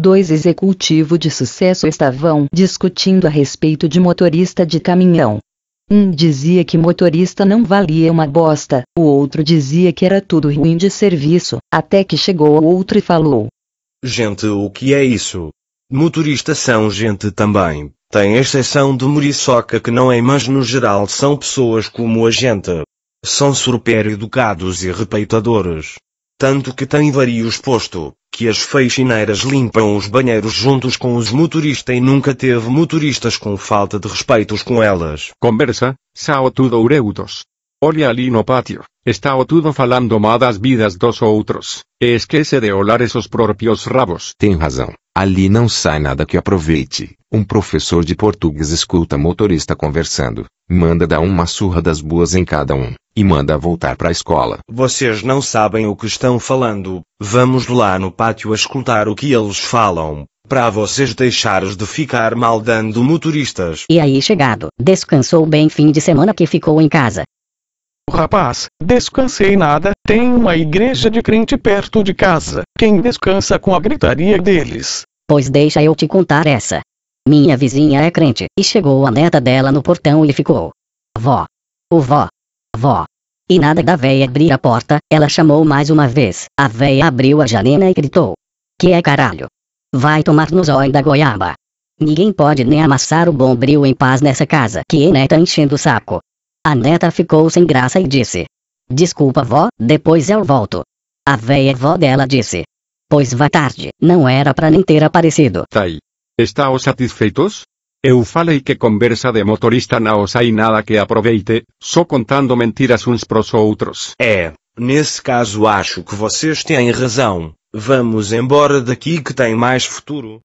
dois executivos de sucesso estavam discutindo a respeito de motorista de caminhão. Um dizia que motorista não valia uma bosta, o outro dizia que era tudo ruim de serviço, até que chegou o outro e falou: Gente, o que é isso? Motoristas são gente também, tem exceção de muriçoca que não é, mas no geral são pessoas como a gente. São super educados e respeitadores, Tanto que tem vários postos que as faxineiras limpam os banheiros juntos com os motoristas e nunca teve motoristas com falta de respeitos com elas. Conversa, sao tudo ureudos. Olha ali no pátio, está o tudo falando mal das vidas dos outros, e esquece de olhar esses próprios rabos. Tem razão. Ali não sai nada que aproveite. Um professor de português escuta motorista conversando, manda dar uma surra das boas em cada um e manda voltar para a escola. Vocês não sabem o que estão falando, vamos lá no pátio escutar o que eles falam, para vocês deixares de ficar mal dando motoristas. E aí chegado, descansou bem fim de semana que ficou em casa. Rapaz, descansei nada, tem uma igreja de crente perto de casa, quem descansa com a gritaria deles? Pois deixa eu te contar essa. Minha vizinha é crente, e chegou a neta dela no portão e ficou. Vó. O vó, Vó. E nada da véia abrir a porta, ela chamou mais uma vez. A véia abriu a janela e gritou. Que é caralho? Vai tomar no zóio da goiaba. Ninguém pode nem amassar o bom brio em paz nessa casa que é neta enchendo o saco. A neta ficou sem graça e disse. Desculpa vó, depois eu volto. A véia vó dela disse. Pois vá tarde, não era para nem ter aparecido. Tá aí. Está os satisfeitos? Eu falei que conversa de motorista não sai nada que aproveite, só contando mentiras uns pros outros. É, nesse caso acho que vocês têm razão. Vamos embora daqui que tem mais futuro.